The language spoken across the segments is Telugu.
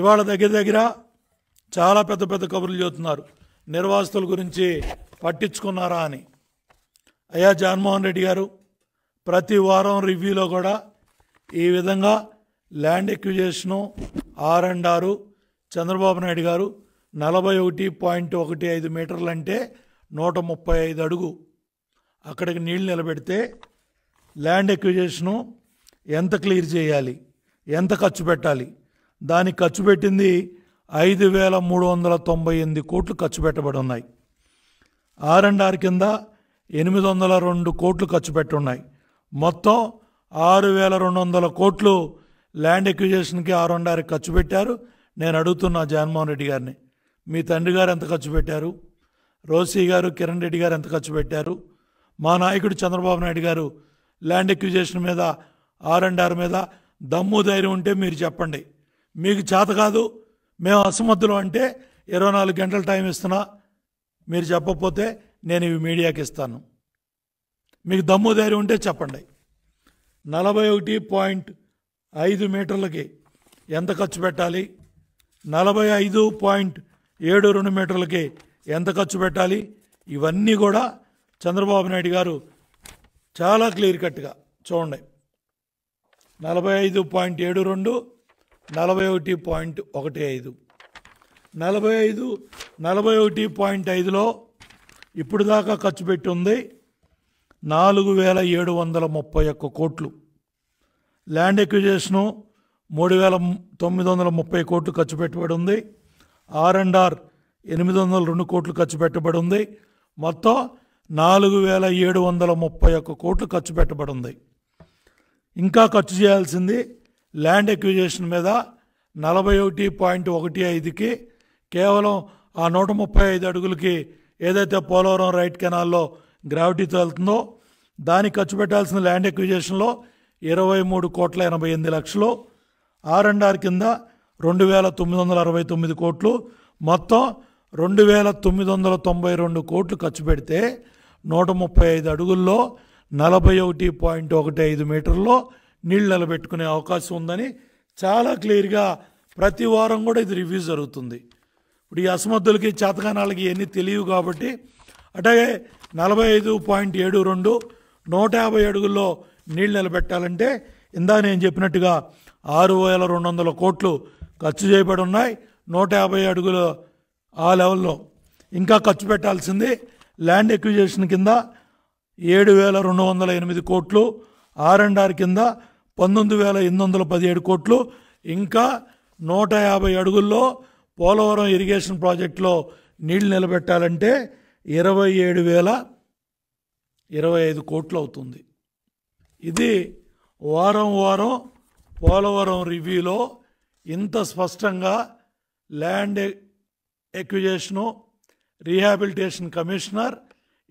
ఇవాళ దగ్గర దగ్గర చాలా పెద్ద పెద్ద కబుర్లు చూస్తున్నారు నిర్వాసితుల గురించి పట్టించుకున్నారా అని అయ్యా జగన్మోహన్ రెడ్డి గారు ప్రతి వారం రివ్యూలో కూడా ఈ విధంగా ల్యాండ్ ఎక్విజేషను ఆర్ అండ్ ఆరు చంద్రబాబు నాయుడు గారు నలభై ఒకటి పాయింట్ ఒకటి ఐదు మీటర్లు అంటే నూట ముప్పై ఐదు అడుగు అక్కడికి నీళ్లు నిలబెడితే ల్యాండ్ ఎక్విజేషను ఎంత క్లియర్ చేయాలి ఎంత ఖర్చు పెట్టాలి దానికి ఖర్చు పెట్టింది ఐదు వేల మూడు వందల తొంభై ఎనిమిది కోట్లు ఖర్చు పెట్టబడి ఉన్నాయి ఆర్ అండ్ ఆర్ కింద ఎనిమిది వందల రెండు కోట్లు ఖర్చు పెట్టున్నాయి మొత్తం ఆరు వేల రెండు వందల కోట్లు ల్యాండ్ ఎక్విజేషన్కి ఆర్ అండ్ ఆర్కి ఖర్చు పెట్టారు నేను అడుగుతున్నా జగన్మోహన్ రెడ్డి గారిని మీ తండ్రి గారు ఎంత ఖర్చు పెట్టారు రోసీ గారు కిరణ్ రెడ్డి గారు ఎంత ఖర్చు పెట్టారు మా నాయకుడు చంద్రబాబు నాయుడు గారు ల్యాండ్ ఎక్విజేషన్ మీద ఆర్ అండ్ ఆర్ మీద దమ్ము ధైర్యం ఉంటే మీరు చెప్పండి మీకు చేత కాదు మేము అసమర్థులు అంటే ఇరవై నాలుగు గంటల టైం ఇస్తున్నా మీరు చెప్పకపోతే నేను ఇవి మీడియాకి ఇస్తాను మీకు దమ్ము ధైర్యం ఉంటే చెప్పండి నలభై ఒకటి పాయింట్ ఐదు మీటర్లకి ఎంత ఖర్చు పెట్టాలి నలభై ఐదు పాయింట్ ఏడు రెండు మీటర్లకి ఎంత ఖర్చు పెట్టాలి ఇవన్నీ కూడా చంద్రబాబు నాయుడు గారు చాలా క్లియర్ కట్గా చూడండి నలభై ఐదు పాయింట్ ఏడు రెండు నలభై ఒకటి పాయింట్ ఒకటి ఐదు నలభై ఐదు నలభై ఒకటి పాయింట్ ఐదులో ఇప్పుడు దాకా ఖర్చు పెట్టి ఉంది నాలుగు వేల ఏడు వందల ముప్పై ఒక్క కోట్లు ల్యాండ్ ఎక్విజేషను మూడు వేల తొమ్మిది వందల ముప్పై కోట్లు ఖర్చు పెట్టబడి ఉంది ఆర్ అండ్ ఆర్ ఎనిమిది వందల రెండు కోట్లు ఖర్చు పెట్టబడి ఉంది మొత్తం నాలుగు వేల ఏడు వందల ముప్పై ఒక్క కోట్లు ఖర్చు పెట్టబడి ఉంది ఇంకా ఖర్చు చేయాల్సింది ల్యాండ్ ఎక్విజేషన్ మీద నలభై ఒకటి పాయింట్ ఒకటి ఐదుకి కేవలం ఆ నూట ముప్పై ఐదు అడుగులకి ఏదైతే పోలవరం రైట్ కెనాల్లో గ్రావిటీ తేలుతుందో దానికి ఖర్చు పెట్టాల్సిన ల్యాండ్ ఎక్విజేషన్లో ఇరవై మూడు కోట్ల ఎనభై ఎనిమిది లక్షలు ఆర్ అండ్ ఆర్ కింద రెండు వేల తొమ్మిది వందల అరవై తొమ్మిది కోట్లు మొత్తం రెండు వేల తొమ్మిది వందల తొంభై రెండు కోట్లు ఖర్చు పెడితే నూట ముప్పై ఐదు అడుగుల్లో నలభై ఒకటి పాయింట్ ఒకటి ఐదు మీటర్లో నీళ్ళు నిలబెట్టుకునే అవకాశం ఉందని చాలా క్లియర్గా ప్రతి వారం కూడా ఇది రివ్యూ జరుగుతుంది ఇప్పుడు ఈ అసమర్థులకి చేతకానాలకి ఎన్ని తెలియవు కాబట్టి అట్లాగే నలభై ఐదు పాయింట్ ఏడు రెండు నూట యాభై అడుగుల్లో నీళ్ళు నిలబెట్టాలంటే ఇందా నేను చెప్పినట్టుగా ఆరు వేల రెండు వందల కోట్లు ఖర్చు చేయబడి ఉన్నాయి నూట యాభై అడుగుల ఆ లెవెల్లో ఇంకా ఖర్చు పెట్టాల్సింది ల్యాండ్ ఎక్విజేషన్ కింద ఏడు వేల రెండు వందల ఎనిమిది కోట్లు ఆర్ అండ్ ఆర్ కింద పంతొమ్మిది వేల ఎనిమిది వందల పదిహేడు కోట్లు ఇంకా నూట యాభై అడుగుల్లో పోలవరం ఇరిగేషన్ ప్రాజెక్టులో నీళ్లు నిలబెట్టాలంటే ఇరవై ఏడు వేల ఇరవై ఐదు కోట్లు అవుతుంది ఇది వారం వారం పోలవరం రివ్యూలో ఇంత స్పష్టంగా ల్యాండ్ ఎక్విజేషను రీహాబిలిటేషన్ కమిషనర్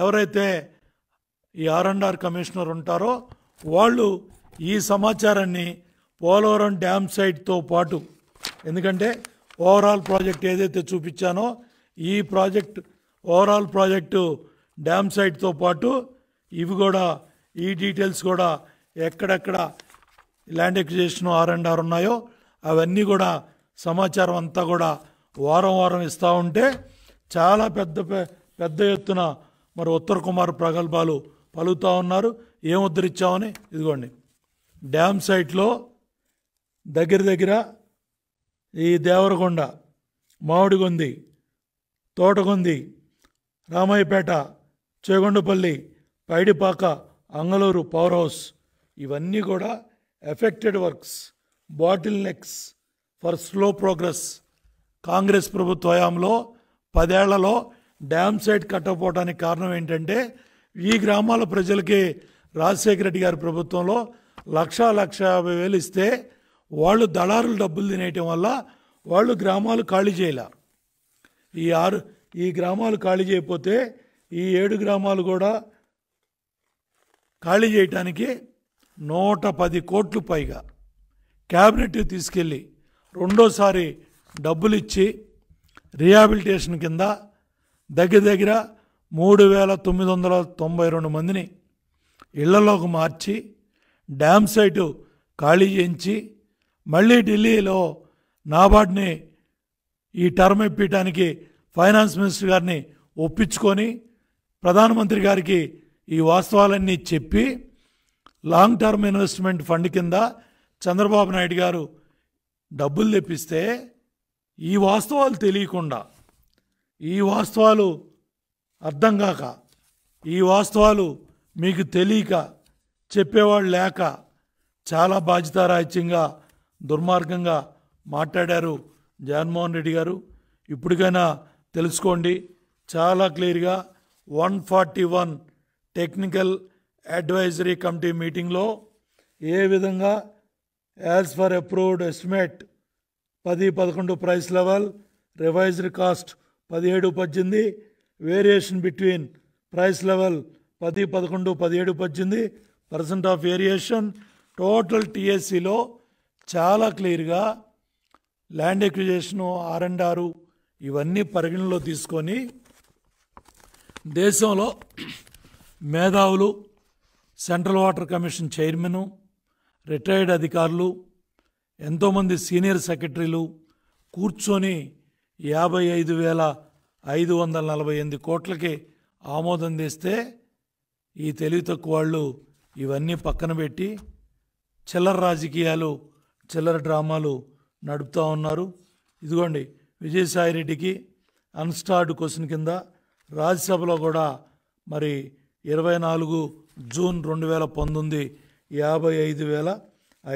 ఎవరైతే ఈ ఆర్ అండ్ ఆర్ కమిషనర్ ఉంటారో వాళ్ళు ఈ సమాచారాన్ని పోలవరం డ్యామ్ సైట్తో పాటు ఎందుకంటే ఓవరాల్ ప్రాజెక్ట్ ఏదైతే చూపించానో ఈ ప్రాజెక్ట్ ఓవరాల్ ప్రాజెక్టు డ్యామ్ సైట్తో పాటు ఇవి కూడా ఈ డీటెయిల్స్ కూడా ఎక్కడెక్కడ land acquisition R and R ఉన్నాయో అవన్నీ కూడా సమాచారం అంతా కూడా వారం వారం ఇస్తూ ఉంటే చాలా పెద్ద పెద్ద ఎత్తున మరి ఉత్తర కుమార్ ప్రగల్భాలు పలుకుతూ ఉన్నారు ఏం ఉద్ధరించామని ఇదిగోండి డ్యామ్ సైట్లో దగ్గర దగ్గర ఈ దేవరకొండ మామిడిగొంది తోటగొంది రామయ్యపేట చేగొండపల్లి పైడిపాక అంగళూరు పవర్ హౌస్ ఇవన్నీ కూడా affected works bottlenecks for slow progress Congress ప్రభుత్వ హయాంలో పదేళ్లలో డ్యామ్ సైట్ కట్టకపోవడానికి కారణం ఏంటంటే ఈ గ్రామాల ప్రజలకి రాజశేఖర రెడ్డి గారి ప్రభుత్వంలో లక్ష లక్ష యాభై వేలు ఇస్తే వాళ్ళు దళారులు డబ్బులు తినేయటం వల్ల వాళ్ళు గ్రామాలు ఖాళీ చేయలే ఈ ఆరు ఈ గ్రామాలు ఖాళీ చేయకపోతే ఈ ఏడు గ్రామాలు కూడా ఖాళీ చేయటానికి నూట పది కోట్లు పైగా క్యాబినెట్ తీసుకెళ్ళి రెండోసారి డబ్బులు ఇచ్చి రిహాబిలిటేషన్ కింద దగ్గర దగ్గర మూడు వేల తొమ్మిది వందల తొంభై రెండు మందిని ఇళ్లలోకి మార్చి డ్యామ్ సైటు ఖాళీ చేయించి మళ్ళీ ఢిల్లీలో నాబార్డ్ని ఈ టర్మ్ ఇప్పించడానికి ఫైనాన్స్ మినిస్టర్ గారిని ఒప్పించుకొని ప్రధానమంత్రి గారికి ఈ వాస్తవాలన్నీ చెప్పి లాంగ్ టర్మ్ ఇన్వెస్ట్మెంట్ ఫండ్ కింద చంద్రబాబు నాయుడు గారు డబ్బులు తెప్పిస్తే ఈ వాస్తవాలు తెలియకుండా ఈ వాస్తవాలు అర్థం కాక ఈ వాస్తవాలు మీకు తెలియక చెప్పేవాడు లేక చాలా బాధ్యతారాహిత్యంగా దుర్మార్గంగా మాట్లాడారు జగన్మోహన్ రెడ్డి గారు ఇప్పటికైనా తెలుసుకోండి చాలా క్లియర్గా one forty one technical advisory committee మీటింగ్లో ఏ విధంగా యాజ్ ఫర్ అప్రూవ్డ్ ఎస్టిమేట్ పది పదకొండు ప్రైస్ లెవెల్ రివైజ్డ్ కాస్ట్ పదిహేడు పద్దెనిమిది వేరియేషన్ బిట్వీన్ ప్రైస్ లెవెల్ పది పదకొండు పదిహేడు పద్దెనిమిది పర్సెంట్ ఆఫ్ వేరియేషన్ టోటల్ టీఎస్సీలో చాలా క్లియర్గా ల్యాండ్ ఎక్విజేషను ఆర్ అండ్ ఆరు ఇవన్నీ పరిగణలో తీసుకొని దేశంలో మేధావులు central water commission chairman retired అధికారులు ఎంతోమంది సీనియర్ సెక్రటరీలు కూర్చొని యాభై ఐదు వేల ఐదు వందల నలభై ఎనిమిది కోట్లకి ఆమోదం తెస్తే ఈ తెలివి తక్కువ వాళ్ళు ఇవన్నీ పక్కన పెట్టి చిల్లర రాజకీయాలు చిల్లర డ్రామాలు నడుపుతూ ఉన్నారు ఇదిగోండి విజయసాయిరెడ్డికి అన్స్టార్డ్ క్వశ్చన్ కింద రాజ్యసభలో కూడా మరి ఇరవై నాలుగు జూన్ రెండు వేల పంతొమ్మిది యాభై ఐదు వేల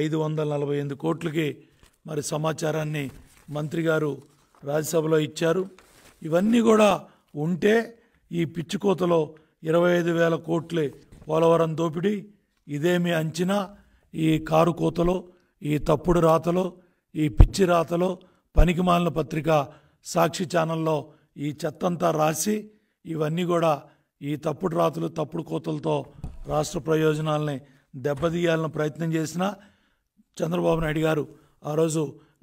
ఐదు వందల నలభై ఎనిమిది కోట్లకి మరి సమాచారాన్ని మంత్రి గారు రాజ్యసభలో ఇచ్చారు ఇవన్నీ కూడా ఉంటే ఈ పిచ్చుకోతలో ఇరవై ఐదు వేల కోట్లు పోలవరం దోపిడీ ఇదేమి అంచినా ఈ కారు కోతలో ఈ తప్పుడు రాతలో ఈ పిచ్చి రాతలో పనికిమాలిన పత్రిక సాక్షి ఛానల్లో ఈ చెత్తంతా రాసి ఇవన్నీ కూడా ఈ తప్పుడు రాతలు తప్పుడు కోతలతో రాష్ట్ర ప్రయోజనాలని దెబ్బతీయాలని ప్రయత్నం చేసిన చంద్రబాబు నాయుడు గారు ఆ రోజు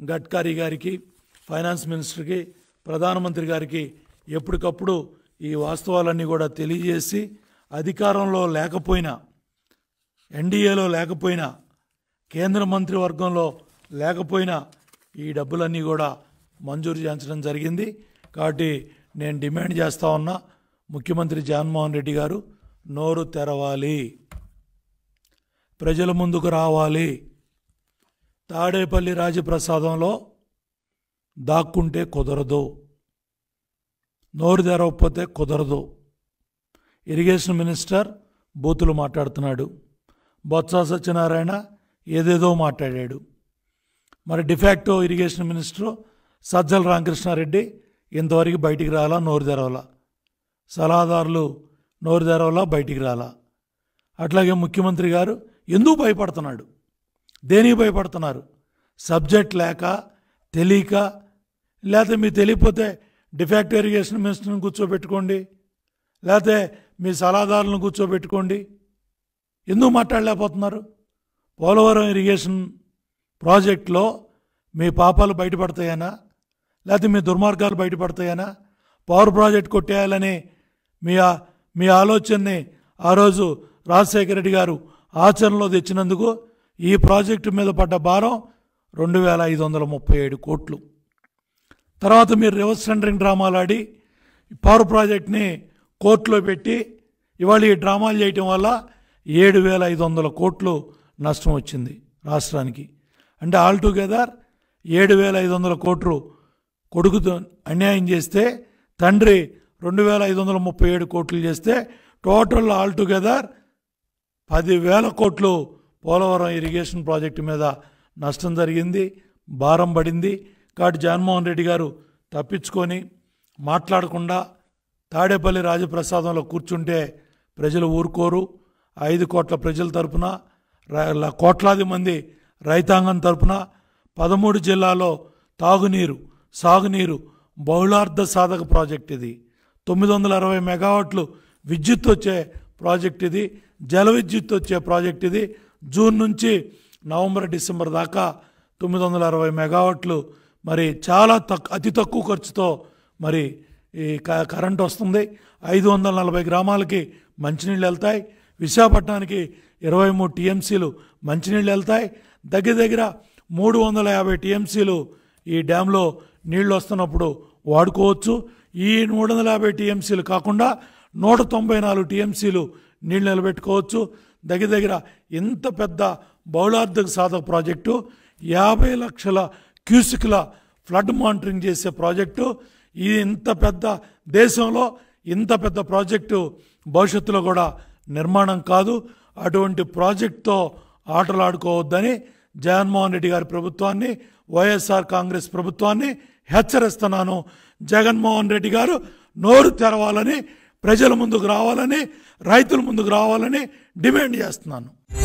గడ్కరీ గారికి ఫైనాన్స్ మినిస్టర్కి ప్రధానమంత్రి గారికి ఎప్పటికప్పుడు ఈ వాస్తవాలన్నీ కూడా తెలియజేసి అధికారంలో లేకపోయినా ఎన్డీఏలో లేకపోయినా కేంద్ర మంత్రివర్గంలో లేకపోయినా ఈ డబ్బులన్నీ కూడా మంజూరు చేయించడం జరిగింది కాబట్టి నేను డిమాండ్ చేస్తూ ఉన్నా ముఖ్యమంత్రి జగన్మోహన్ రెడ్డి గారు నోరు తెరవాలి ప్రజల ముందుకు రావాలి తాడేపల్లి రాజప్రసాదంలో దాక్కుంటే కుదరదు నోరు తెరవకపోతే కుదరదు ఇరిగేషన్ మినిస్టర్ బూతులు మాట్లాడుతున్నాడు బొత్స సత్యనారాయణ ఏదేదో మాట్లాడాడు మరి de facto irrigation minister Sajjala Ramakrishna Reddy ఇంతవరకు బయటికి రాలా నోరు తెరవలా సలహాదారులు నోరు తెరవలా బయటికి రాలా అట్లాగే ముఖ్యమంత్రి గారు ఎందుకు భయపడుతున్నాడు దేనికి భయపడుతున్నారు సబ్జెక్ట్ లేక తెలియక లేకపోతే మీరు తెలియకపోతే డిఫాక్ట్ ఇరిగేషన్ మినిస్టర్ని కూర్చోబెట్టుకోండి లేకపోతే మీ సలహాదారులను కూర్చోబెట్టుకోండి ఎందుకు మాట్లాడలేకపోతున్నారు పోలవరం ఇరిగేషన్ ప్రాజెక్ట్లో మీ పాపాలు బయటపడతాయనా లేకపోతే మీ దుర్మార్గాలు బయటపడతాయనా పవర్ ప్రాజెక్ట్ కొట్టేయాలని మీ మీ ఆలోచనని ఆ రోజు రాజశేఖర రెడ్డి గారు ఆచరణలో తెచ్చినందుకు ఈ ప్రాజెక్టు మీద పడ్డ భారం రెండు వేల ఐదు వందల ముప్పై ఏడు కోట్లు తర్వాత మీరు రివర్స్ టెండరింగ్ డ్రామాలు ఆడి పవర్ ప్రాజెక్ట్ని కోర్టులో పెట్టి ఇవాళ ఈ డ్రామాలు చేయటం వల్ల ఏడు వేల ఐదు వందల కోట్లు నష్టం వచ్చింది రాష్ట్రానికి అంటే ఆల్ టుగెదర్ ఏడు వేల ఐదు వందల కోట్లు కొడుకుతో అన్యాయం చేస్తే తండ్రి రెండు వేల ఐదు వందల ముప్పై ఏడు కోట్లు చేస్తే టోటల్ ఆల్ టుగెదర్ పదివేల కోట్లు పోలవరం ఇరిగేషన్ ప్రాజెక్టు మీద నష్టం జరిగింది భారం పడింది కాబట్టి జగన్మోహన్ రెడ్డి గారు తప్పించుకొని మాట్లాడకుండా తాడేపల్లి రాజప్రసాదంలో కూర్చుంటే ప్రజలు ఊరుకోరు ఐదు కోట్ల ప్రజల తరపున కోట్లాది మంది రైతాంగం తరపున పదమూడు జిల్లాలో తాగునీరు సాగునీరు బహుళార్థ సాధక ప్రాజెక్ట్ ఇది తొమ్మిది వందల అరవై మెగావాట్లు విద్యుత్ వచ్చే ప్రాజెక్ట్ ఇది జల విద్యుత్ వచ్చే ప్రాజెక్ట్ ఇది జూన్ నుంచి నవంబర్ డిసెంబర్ దాకా తొమ్మిది వందల అరవై మెగావాట్లు మరి చాలా తక్ అతి తక్కువ ఖర్చుతో మరి ఈ కరెంట్ వస్తుంది ఐదు వందల నలభై గ్రామాలకి మంచినీళ్ళు వెళ్తాయి విశాఖపట్నానికి ఇరవై మూడు టీఎంసీలు మంచినీళ్ళు వెళ్తాయి దగ్గర దగ్గర మూడు వందల యాభై టీఎంసీలు ఈ డ్యాంలో నీళ్లు వస్తున్నప్పుడు వాడుకోవచ్చు ఈ మూడు వందల యాభై టీఎంసీలు కాకుండా నూట తొంభై నాలుగు టీఎంసీలు నీళ్లు నిలబెట్టుకోవచ్చు దగ్గర దగ్గర ఇంత పెద్ద బౌలార్థక సాధక ప్రాజెక్టు యాభై లక్షల క్యూసిక్ల ఫ్లడ్ మానిటరింగ్ చేసే ప్రాజెక్టు ఈ ఇంత పెద్ద దేశంలో ఇంత పెద్ద ప్రాజెక్టు భవిష్యత్తులో కూడా నిర్మాణం కాదు అటువంటి ప్రాజెక్టుతో ఆటలాడుకోవద్దని జగన్మోహన్ రెడ్డి గారి ప్రభుత్వాన్ని వైఎస్ఆర్ కాంగ్రెస్ ప్రభుత్వాన్ని హెచ్చరిస్తున్నాను జగన్మోహన్ రెడ్డి గారు నోరు తెరవాలని ప్రజల ముందుకు రావాలని రైతుల ముందుకు రావాలని డిమాండ్ చేస్తున్నాను